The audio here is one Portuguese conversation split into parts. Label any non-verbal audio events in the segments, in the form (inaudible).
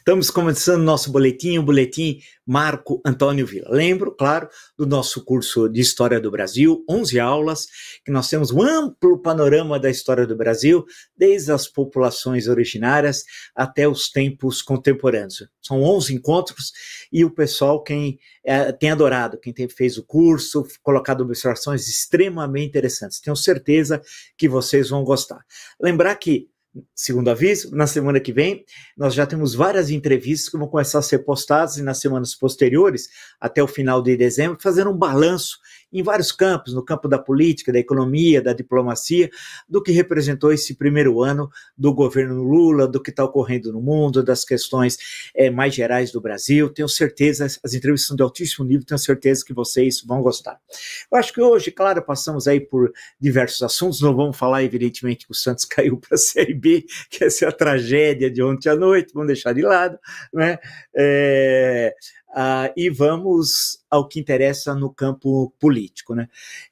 Estamos começando nosso boletim, o boletim Marco Antônio Vila. Lembro, claro, do nosso curso de História do Brasil, 11 aulas, que nós temos um amplo panorama da história do Brasil, desde as populações originárias até os tempos contemporâneos. São 11 encontros e o pessoal, quem é, tem adorado, quem tem, fez o curso, colocado observações extremamente interessantes. Tenho certeza que vocês vão gostar. Lembrar que segundo aviso, na semana que vem, nós já temos várias entrevistas que vão começar a ser postadas e nas semanas posteriores, até o final de dezembro, fazendo um balanço em vários campos, no campo da política, da economia, da diplomacia, do que representou esse primeiro ano do governo Lula, do que está ocorrendo no mundo, das questões é, mais gerais do Brasil. Tenho certeza, as entrevistas são de altíssimo nível, tenho certeza que vocês vão gostar. Eu acho que hoje, claro, passamos aí por diversos assuntos, não vamos falar, evidentemente, que o Santos (laughs) caiu para a Série B, que essa é a tragédia de ontem à noite, vamos deixar de lado, né? É, Uh, e vamos ao que interessa no campo político. Né?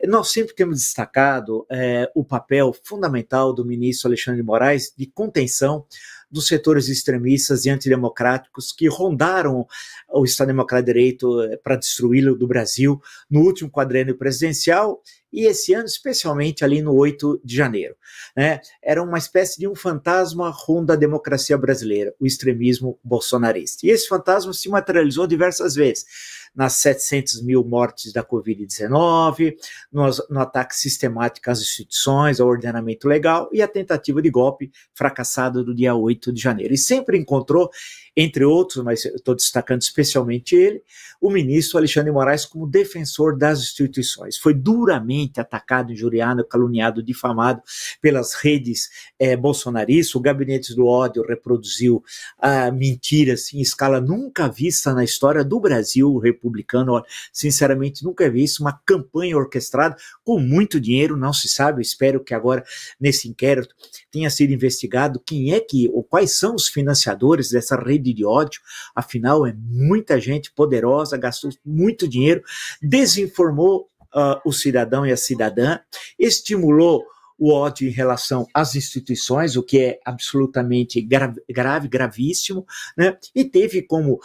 Nós sempre temos destacado eh, o papel fundamental do ministro Alexandre de Moraes de contenção dos setores extremistas e antidemocráticos que rondaram o Estado Democrático de Direito eh, para destruí-lo do Brasil no último quadrênio presidencial e esse ano, especialmente ali no 8 de janeiro. Né? Era uma espécie de um fantasma ronda a democracia brasileira, o extremismo bolsonarista. E esse fantasma se materializou diversas vezes nas 700 mil mortes da Covid-19, no, no ataque sistemático às instituições, ao ordenamento legal e a tentativa de golpe fracassada do dia 8 de janeiro. E sempre encontrou entre outros, mas estou destacando especialmente ele, o ministro Alexandre Moraes como defensor das instituições. Foi duramente atacado, injuriado, caluniado, difamado pelas redes é, bolsonaristas, o gabinete do ódio reproduziu ah, mentiras em escala nunca vista na história do Brasil republicano, sinceramente nunca vi isso, uma campanha orquestrada com muito dinheiro, não se sabe, eu espero que agora nesse inquérito tenha sido investigado quem é que, ou quais são os financiadores dessa rede de ódio, afinal é muita gente poderosa, gastou muito dinheiro, desinformou uh, o cidadão e a cidadã, estimulou o ódio em relação às instituições, o que é absolutamente grave, grave gravíssimo, né? e teve como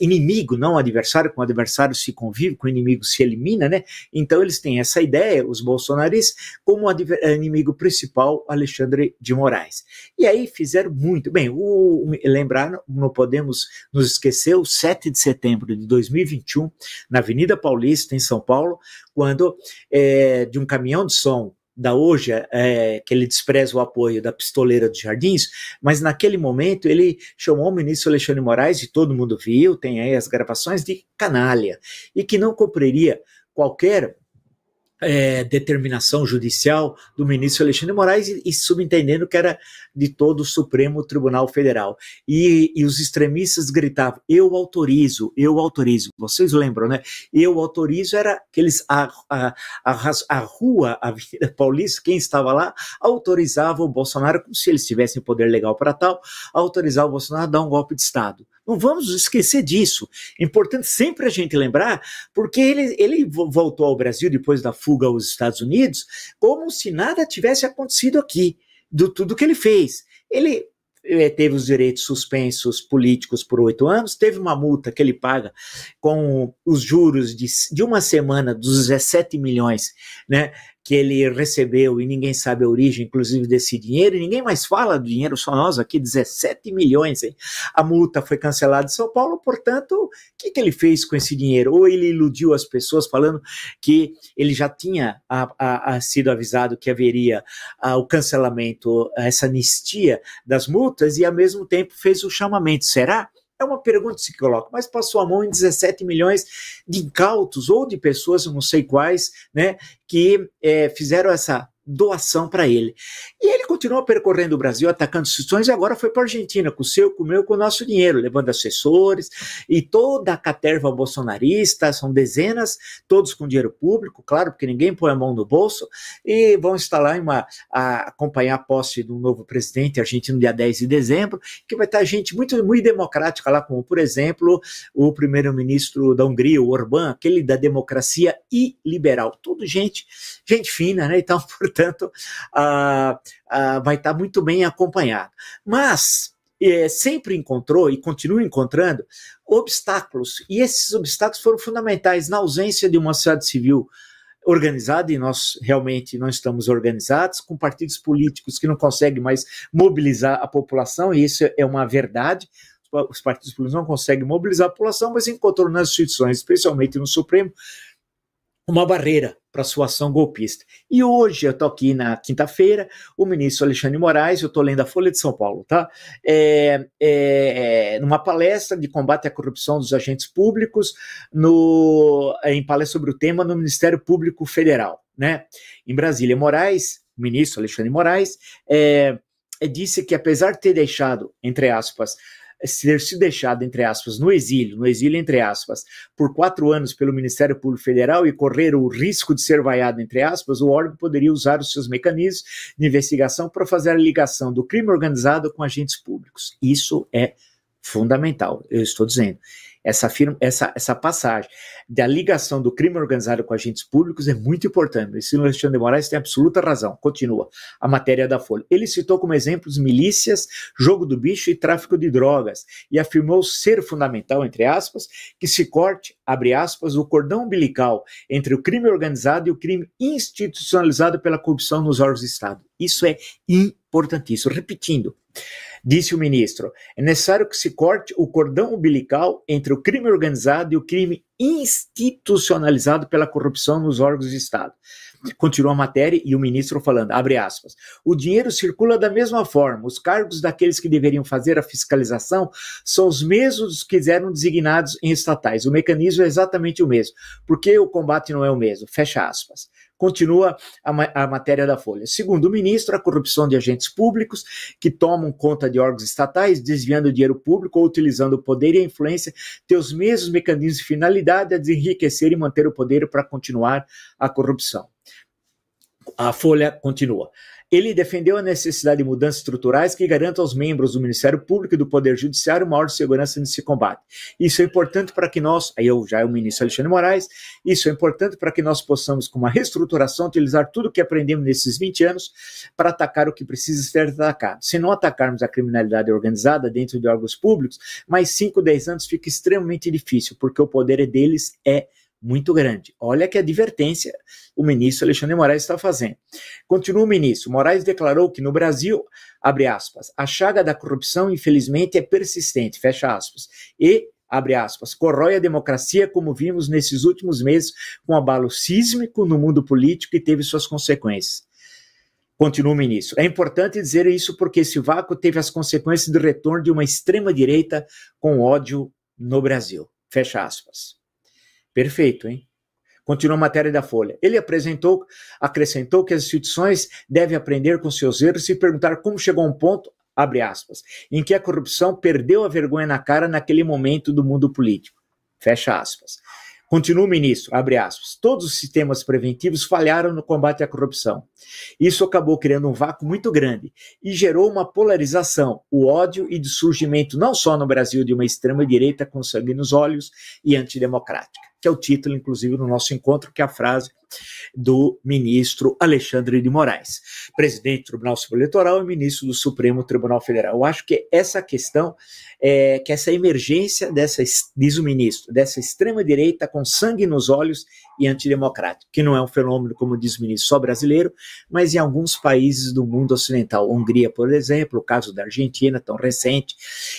inimigo, não adversário, com adversário se convive, com inimigo se elimina, né? então eles têm essa ideia, os bolsonaristas, como eh, inimigo principal Alexandre de Moraes. E aí fizeram muito, bem, o, lembrar, não podemos nos esquecer, o 7 de setembro de 2021, na Avenida Paulista, em São Paulo, quando é, de um caminhão de som da hoje, é, que ele despreza o apoio da pistoleira dos jardins, mas naquele momento ele chamou o ministro Alexandre Moraes, e todo mundo viu, tem aí as gravações, de canalha, e que não cumpriria qualquer é, determinação judicial do ministro Alexandre Moraes e, e, subentendendo que era de todo o Supremo Tribunal Federal. E, e os extremistas gritavam: eu autorizo, eu autorizo. Vocês lembram, né? Eu autorizo era que eles, a, a, a, a rua, a Avenida Paulista, quem estava lá, autorizava o Bolsonaro, como se eles tivessem poder legal para tal, autorizar o Bolsonaro a dar um golpe de Estado. Não vamos esquecer disso. É importante sempre a gente lembrar, porque ele, ele voltou ao Brasil depois da fuga aos Estados Unidos, como se nada tivesse acontecido aqui do tudo que ele fez. Ele eh, teve os direitos suspensos políticos por oito anos, teve uma multa que ele paga com os juros de, de uma semana dos 17 milhões né, que ele recebeu e ninguém sabe a origem, inclusive, desse dinheiro, e ninguém mais fala do dinheiro, só nós aqui, 17 milhões. Hein? A multa foi cancelada em São Paulo, portanto, o que, que ele fez com esse dinheiro? Ou ele iludiu as pessoas falando que ele já tinha a, a, a sido avisado que haveria a, o cancelamento, essa anistia das multas, e ao mesmo tempo fez o chamamento. Será? É uma pergunta que se coloca, mas passou a mão em 17 milhões de incautos ou de pessoas, não sei quais, né, que é, fizeram essa doação para ele. E ele continuou percorrendo o Brasil, atacando instituições, e agora foi para a Argentina, com o seu, com o meu, com o nosso dinheiro, levando assessores e toda a caterva bolsonarista, são dezenas, todos com dinheiro público, claro, porque ninguém põe a mão no bolso, e vão instalar uma, a, acompanhar a posse do novo presidente argentino dia 10 de dezembro, que vai estar gente muito, muito democrática lá, como, por exemplo, o primeiro-ministro da Hungria, o Orbán, aquele da democracia e liberal, tudo gente, gente fina, né, então, (laughs) portanto, portanto, vai estar tá muito bem acompanhado. Mas é, sempre encontrou e continua encontrando obstáculos, e esses obstáculos foram fundamentais na ausência de uma sociedade civil organizada, e nós realmente não estamos organizados, com partidos políticos que não conseguem mais mobilizar a população, e isso é uma verdade. Os partidos políticos não conseguem mobilizar a população, mas encontrou nas instituições, especialmente no Supremo, uma barreira para sua ação golpista. E hoje, eu estou aqui na quinta-feira, o ministro Alexandre Moraes, eu estou lendo a Folha de São Paulo, tá? É, é, é, numa palestra de combate à corrupção dos agentes públicos, no, em palestra sobre o tema no Ministério Público Federal, né? Em Brasília, Moraes, o ministro Alexandre Moraes, é, é, disse que apesar de ter deixado, entre aspas, ser se deixado, entre aspas, no exílio, no exílio, entre aspas, por quatro anos pelo Ministério Público Federal e correr o risco de ser vaiado, entre aspas, o órgão poderia usar os seus mecanismos de investigação para fazer a ligação do crime organizado com agentes públicos. Isso é fundamental, eu estou dizendo essa, firma, essa, essa passagem da ligação do crime organizado com agentes públicos é muito importante. E Silvio Alexandre de Moraes tem absoluta razão. Continua a matéria da Folha. Ele citou como exemplos milícias, jogo do bicho e tráfico de drogas e afirmou ser fundamental, entre aspas, que se corte, abre aspas, o cordão umbilical entre o crime organizado e o crime institucionalizado pela corrupção nos órgãos do Estado. Isso é importantíssimo. Repetindo, Disse o ministro: é necessário que se corte o cordão umbilical entre o crime organizado e o crime institucionalizado pela corrupção nos órgãos de Estado. Continua a matéria e o ministro falando, abre aspas, o dinheiro circula da mesma forma, os cargos daqueles que deveriam fazer a fiscalização são os mesmos que eram designados em estatais, o mecanismo é exatamente o mesmo, porque o combate não é o mesmo, fecha aspas. Continua a, ma a matéria da Folha. Segundo o ministro, a corrupção de agentes públicos que tomam conta de órgãos estatais, desviando dinheiro público ou utilizando o poder e a influência, tem os mesmos mecanismos de finalidade a desenriquecer e manter o poder para continuar a corrupção. A Folha continua. Ele defendeu a necessidade de mudanças estruturais que garantam aos membros do Ministério Público e do Poder Judiciário maior segurança nesse combate. Isso é importante para que nós, aí eu já é o ministro Alexandre Moraes, isso é importante para que nós possamos, com uma reestruturação, utilizar tudo o que aprendemos nesses 20 anos para atacar o que precisa ser atacado. Se não atacarmos a criminalidade organizada dentro de órgãos públicos, mais 5, 10 anos fica extremamente difícil, porque o poder é deles é muito grande. Olha que advertência o ministro Alexandre Moraes está fazendo. Continua o ministro. Moraes declarou que no Brasil, abre aspas, a chaga da corrupção, infelizmente, é persistente, fecha aspas, e, abre aspas, corrói a democracia, como vimos nesses últimos meses, com um abalo sísmico no mundo político que teve suas consequências. Continua o ministro. É importante dizer isso porque esse vácuo teve as consequências do retorno de uma extrema-direita com ódio no Brasil. Fecha aspas. Perfeito, hein? Continua a matéria da Folha. Ele apresentou, acrescentou que as instituições devem aprender com seus erros e perguntar como chegou a um ponto, abre aspas, em que a corrupção perdeu a vergonha na cara naquele momento do mundo político. Fecha aspas. Continua o ministro, abre aspas. Todos os sistemas preventivos falharam no combate à corrupção. Isso acabou criando um vácuo muito grande e gerou uma polarização, o ódio e de surgimento não só no Brasil de uma extrema-direita com sangue nos olhos e antidemocrática que é o título, inclusive, do nosso encontro, que é a frase do ministro Alexandre de Moraes, presidente do Tribunal Superior Eleitoral e ministro do Supremo Tribunal Federal. Eu acho que essa questão, é, que essa emergência dessa, diz o ministro, dessa extrema-direita com sangue nos olhos e antidemocrático, que não é um fenômeno, como diz o ministro, só brasileiro, mas em alguns países do mundo ocidental. Hungria, por exemplo, o caso da Argentina, tão recente,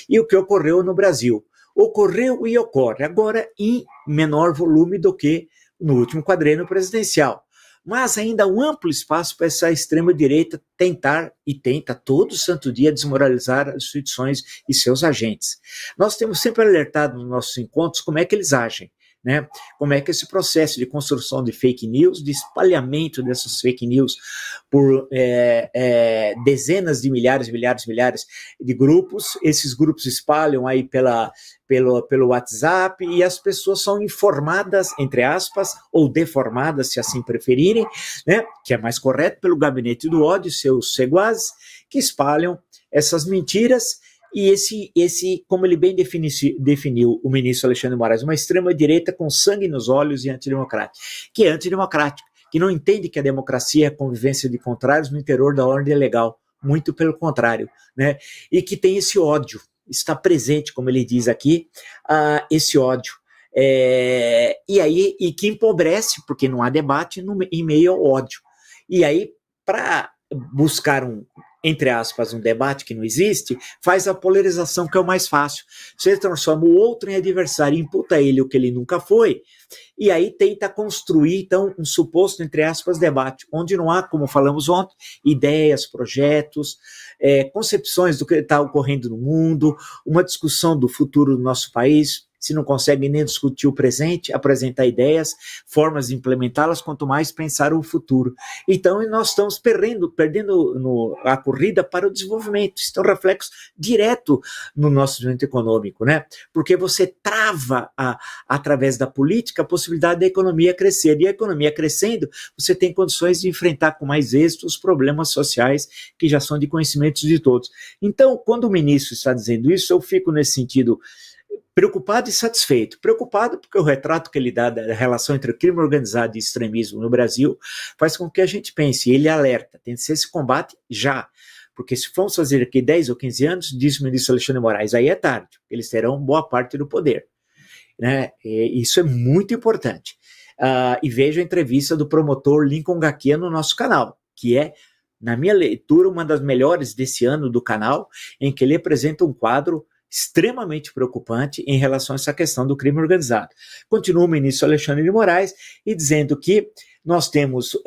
e o que ocorreu no Brasil ocorreu e ocorre agora em menor volume do que no último quadreno presidencial. Mas ainda há um amplo espaço para essa extrema-direita tentar e tenta todo santo dia desmoralizar as instituições e seus agentes. Nós temos sempre alertado nos nossos encontros como é que eles agem né? Como é que é esse processo de construção de fake news, de espalhamento dessas fake news por é, é, dezenas de milhares, milhares, milhares de grupos, esses grupos espalham aí pela, pelo, pelo WhatsApp e as pessoas são informadas, entre aspas, ou deformadas, se assim preferirem, né? Que é mais correto, pelo gabinete do ódio, seus seguazes, que espalham essas mentiras e esse, esse como ele bem defini definiu o ministro Alexandre Moraes, uma extrema-direita com sangue nos olhos e antidemocrática, que é antidemocrática, que não entende que a democracia é a convivência de contrários no interior da ordem legal, muito pelo contrário, né? E que tem esse ódio, está presente, como ele diz aqui, uh, esse ódio. É, e aí e que empobrece, porque não há debate no, em meio ao ódio. E aí, para buscar um, entre aspas, um debate que não existe, faz a polarização que é o mais fácil. Você transforma o outro em adversário, imputa ele o que ele nunca foi, e aí tenta construir, então, um suposto, entre aspas, debate, onde não há, como falamos ontem, ideias, projetos, é, concepções do que está ocorrendo no mundo, uma discussão do futuro do nosso país, se não consegue nem discutir o presente, apresentar ideias, formas de implementá-las, quanto mais pensar o futuro. Então, nós estamos perdendo, perdendo no, a corrida para o desenvolvimento. Isso é um reflexo direto no nosso desenvolvimento econômico, né? Porque você trava, a, através da política, a possibilidade da economia crescer. E a economia crescendo, você tem condições de enfrentar com mais êxito os problemas sociais que já são de conhecimento de todos. Então, quando o ministro está dizendo isso, eu fico nesse sentido preocupado e satisfeito. Preocupado porque o retrato que ele dá da relação entre crime organizado e extremismo no Brasil faz com que a gente pense, ele alerta, tem que ser esse combate já. Porque se formos fazer aqui 10 ou 15 anos, diz o ministro Alexandre Moraes, aí é tarde, eles terão boa parte do poder. Né? E isso é muito importante. Uh, e vejo a entrevista do promotor Lincoln Gaquia no nosso canal, que é na minha leitura, uma das melhores desse ano do canal, em que ele apresenta um quadro extremamente preocupante em relação a essa questão do crime organizado. Continua o ministro Alexandre de Moraes e dizendo que nós temos uh,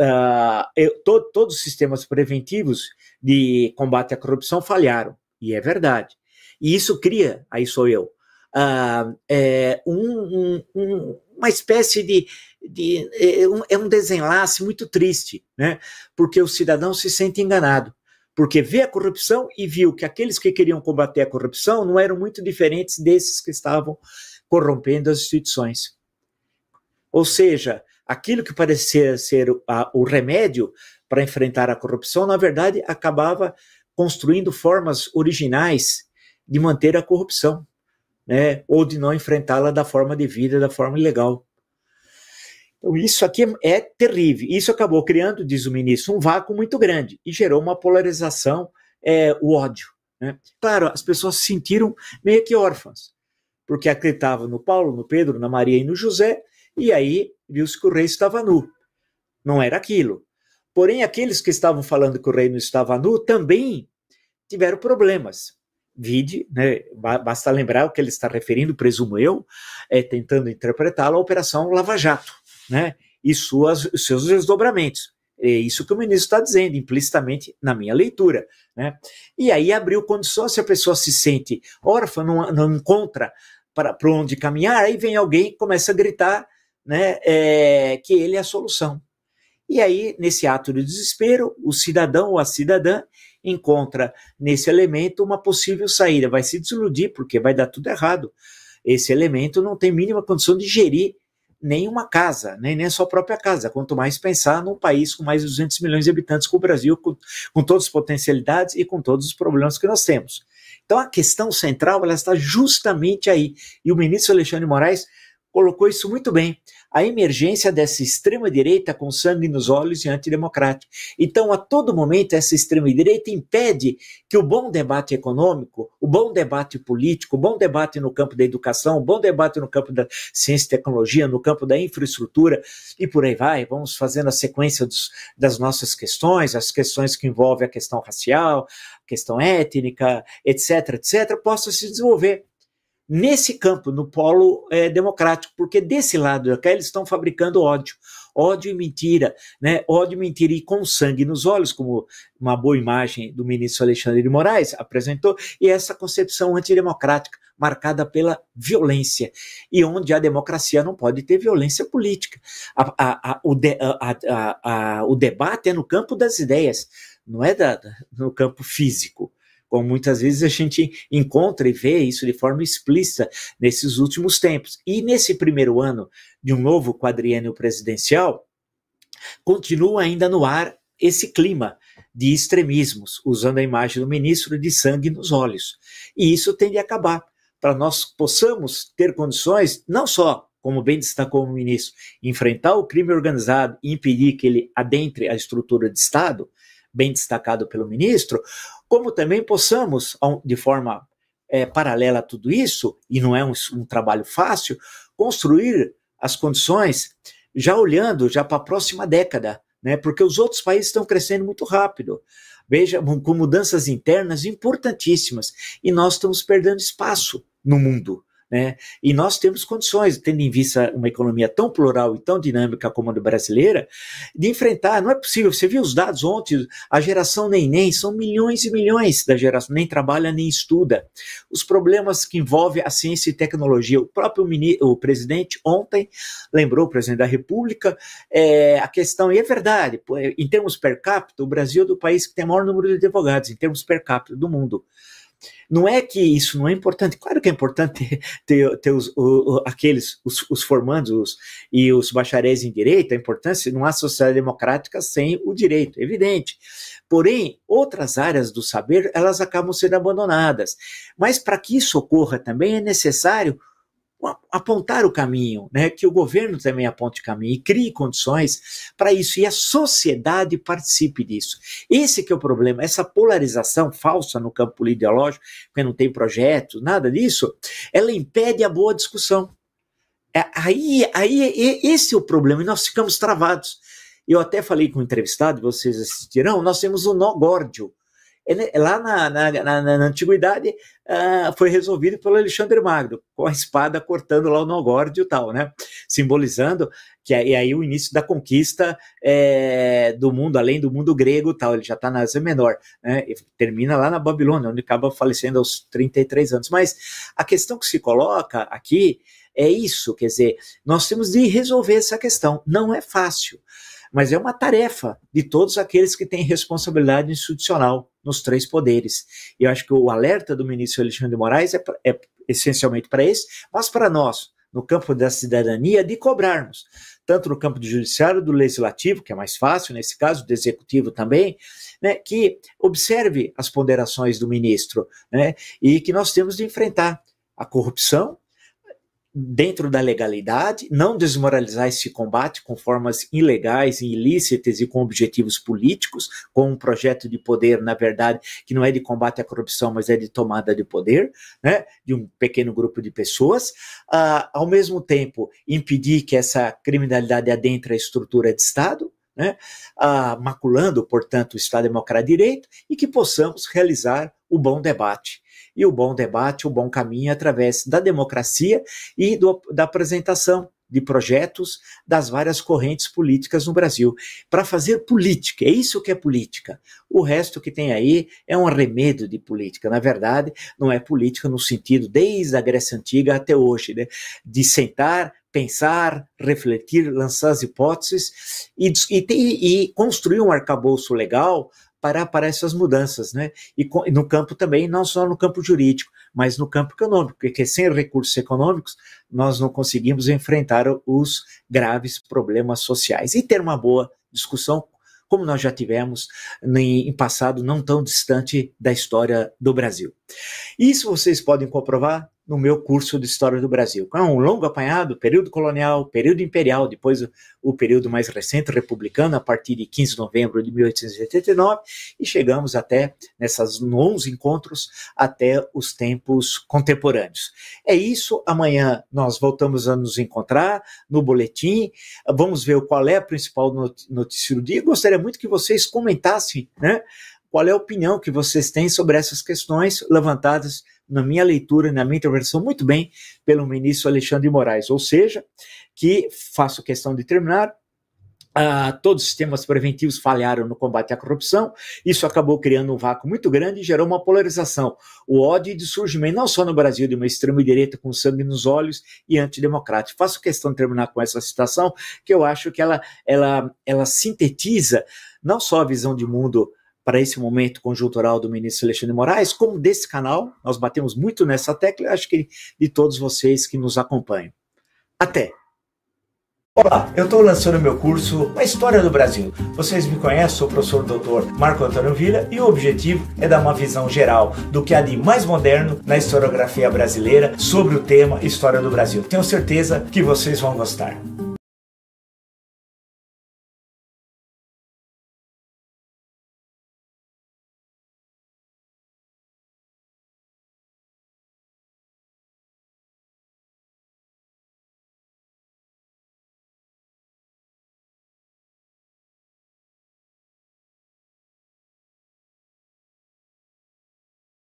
eu, to, todos os sistemas preventivos de combate à corrupção falharam, e é verdade. E isso cria, aí sou eu, uh, é, um, um, uma espécie de, de é, um, é um desenlace muito triste, né? porque o cidadão se sente enganado porque vê a corrupção e viu que aqueles que queriam combater a corrupção não eram muito diferentes desses que estavam corrompendo as instituições. Ou seja, aquilo que parecia ser a, o remédio para enfrentar a corrupção, na verdade, acabava construindo formas originais de manter a corrupção, né? ou de não enfrentá-la da forma devida, da forma legal. Então, isso aqui é terrível. Isso acabou criando, diz o ministro, um vácuo muito grande e gerou uma polarização, é, o ódio. Né? Claro, as pessoas se sentiram meio que órfãs, porque acreditavam no Paulo, no Pedro, na Maria e no José, e aí viu-se que o rei estava nu. Não era aquilo. Porém, aqueles que estavam falando que o rei não estava nu também tiveram problemas. Vide, né, basta lembrar o que ele está referindo, presumo eu, é, tentando interpretá-lo, a Operação Lava Jato né, e suas, seus desdobramentos. É isso que o ministro está dizendo, implicitamente na minha leitura. Né? E aí abriu condições se a pessoa se sente órfã, não, não encontra para, para onde caminhar, aí vem alguém e começa a gritar né, é, que ele é a solução. E aí, nesse ato de desespero, o cidadão ou a cidadã encontra nesse elemento uma possível saída. Vai se desiludir, porque vai dar tudo errado. Esse elemento não tem mínima condição de gerir nem uma casa, nem, nem a sua própria casa, quanto mais pensar num país com mais de 200 milhões de habitantes como o Brasil, com, com todas as potencialidades e com todos os problemas que nós temos. Então a questão central ela está justamente aí. E o ministro Alexandre Moraes colocou isso muito bem. A emergência dessa extrema-direita com sangue nos olhos e antidemocrática. Então, a todo momento, essa extrema-direita impede que o bom debate econômico, o bom debate político, o bom debate no campo da educação, o bom debate no campo da ciência e tecnologia, no campo da infraestrutura e por aí vai. Vamos fazendo a sequência dos, das nossas questões, as questões que envolvem a questão racial, a questão étnica, etc., etc., possa se desenvolver nesse campo, no polo é, democrático, porque desse lado aqui eles estão fabricando ódio. Ódio e mentira, né? Ódio e mentira e com sangue nos olhos, como uma boa imagem do ministro Alexandre de Moraes apresentou, e essa concepção antidemocrática, marcada pela violência, e onde a democracia não pode ter violência política. A, a, a, o, de, o debate é no campo das ideias, não é da, no campo físico como muitas vezes a gente encontra e vê isso de forma explícita nesses últimos tempos. E nesse primeiro ano de um novo quadriênio presidencial, continua ainda no ar esse clima de extremismos, usando a imagem do ministro de sangue nos olhos. E isso tem de acabar, para nós possamos ter condições, não só como bem destacou o ministro, enfrentar o crime organizado e impedir que ele adentre a estrutura de Estado, bem destacado pelo ministro, como também possamos, de forma é, paralela a tudo isso, e não é um, um trabalho fácil, construir as condições já olhando já para a próxima década, né? Porque os outros países estão crescendo muito rápido. Veja, com mudanças internas importantíssimas, e nós estamos perdendo espaço no mundo. Né? E nós temos condições, tendo em vista uma economia tão plural e tão dinâmica como a do brasileira, de enfrentar. Não é possível. Você viu os dados ontem, a geração neném, são milhões e milhões da geração, nem trabalha nem estuda. Os problemas que envolvem a ciência e tecnologia. O próprio ministro, o presidente ontem lembrou, o presidente da República, é, a questão, e é verdade, é, em termos per capita, o Brasil é o país que tem o maior número de advogados, em termos per capita do mundo. Não é que isso não é importante, claro que é importante (laughs) ter, ter, os, o, aqueles, os, os formandos os, e os bacharéis em direito, a importância, não há sociedade democrática sem o direito, é evidente. Porém, outras áreas do saber, elas acabam sendo abandonadas. Mas para que isso ocorra também é necessário apontar o caminho, né? que o governo também aponte o caminho e crie condições para isso, e a sociedade participe disso. Esse que é o problema, essa polarização falsa no campo ideológico, porque não tem projeto, nada disso, ela impede a boa discussão. É, aí, aí esse é o problema, e nós ficamos travados. Eu até falei com o um entrevistado, vocês assistirão, nós temos o nó górdio lá na, na, na, na antiguidade uh, foi resolvido pelo Alexandre Magno, com a espada cortando lá o Nogórdio e tal, né? Simbolizando que é aí o início da conquista é, do mundo, além do mundo grego tal, ele já está na Ásia Menor, né? termina lá na Babilônia, onde acaba falecendo aos 33 anos. Mas a questão que se coloca aqui é isso, quer dizer, nós temos de resolver essa questão, não é fácil mas é uma tarefa de todos aqueles que têm responsabilidade institucional nos três poderes. E eu acho que o alerta do ministro Alexandre de Moraes é, é essencialmente para esse, mas para nós, no campo da cidadania, de cobrarmos, tanto no campo do judiciário, do legislativo, que é mais fácil nesse caso, do executivo também, né, que observe as ponderações do ministro né, e que nós temos de enfrentar a corrupção dentro da legalidade, não desmoralizar esse combate com formas ilegais e ilícitas e com objetivos políticos, com um projeto de poder, na verdade, que não é de combate à corrupção, mas é de tomada de poder, né, de um pequeno grupo de pessoas, ah, ao mesmo tempo impedir que essa criminalidade adentre a estrutura de Estado, né, ah, maculando, portanto, o Estado Democrático de Direito, e que possamos realizar o bom debate e o bom debate, o bom caminho através da democracia e do, da apresentação de projetos das várias correntes políticas no Brasil, para fazer política. É isso que é política. O resto que tem aí é um remédio de política. Na verdade, não é política no sentido desde a Grécia Antiga até hoje, né? de sentar, pensar, refletir, lançar as hipóteses e, e, e construir um arcabouço legal para, para essas mudanças, né? E no campo também, não só no campo jurídico, mas no campo econômico, porque sem recursos econômicos nós não conseguimos enfrentar os graves problemas sociais e ter uma boa discussão como nós já tivemos em, passado não tão distante da história do Brasil. Isso vocês podem comprovar no meu curso de História do Brasil. É um longo apanhado, período colonial, período imperial, depois o, o, período mais recente, republicano, a partir de 15 de novembro de 1889, e chegamos até, nessas 11 encontros, até os tempos contemporâneos. É isso, amanhã nós voltamos a nos encontrar no boletim, vamos ver qual é a principal notícia do dia, gostaria muito que vocês comentassem, né, qual é a opinião que vocês têm sobre essas questões levantadas na minha leitura, na minha interpretação, muito bem pelo ministro Alexandre de Moraes. Ou seja, que faço questão de terminar, Uh, todos os sistemas preventivos falharam no combate à corrupção, isso acabou criando um vácuo muito grande e gerou uma polarização, o ódio e de surgimento não só no Brasil de uma extrema-direita com sangue nos olhos e antidemocrático. Faço questão de terminar com essa citação, que eu acho que ela, ela, ela sintetiza não só a visão de mundo para esse momento conjuntural do ministro Alexandre de Moraes, como desse canal, nós batemos muito nessa tecla, acho que de todos vocês que nos acompanham. Até! Olá, eu estou lançando meu curso A História do Brasil. Vocês me conhecem, sou o professor doutor Marco Antônio Vila e o objetivo é dar uma visão geral do que há de mais moderno na historiografia brasileira sobre o tema História do Brasil. Tenho certeza que vocês vão gostar.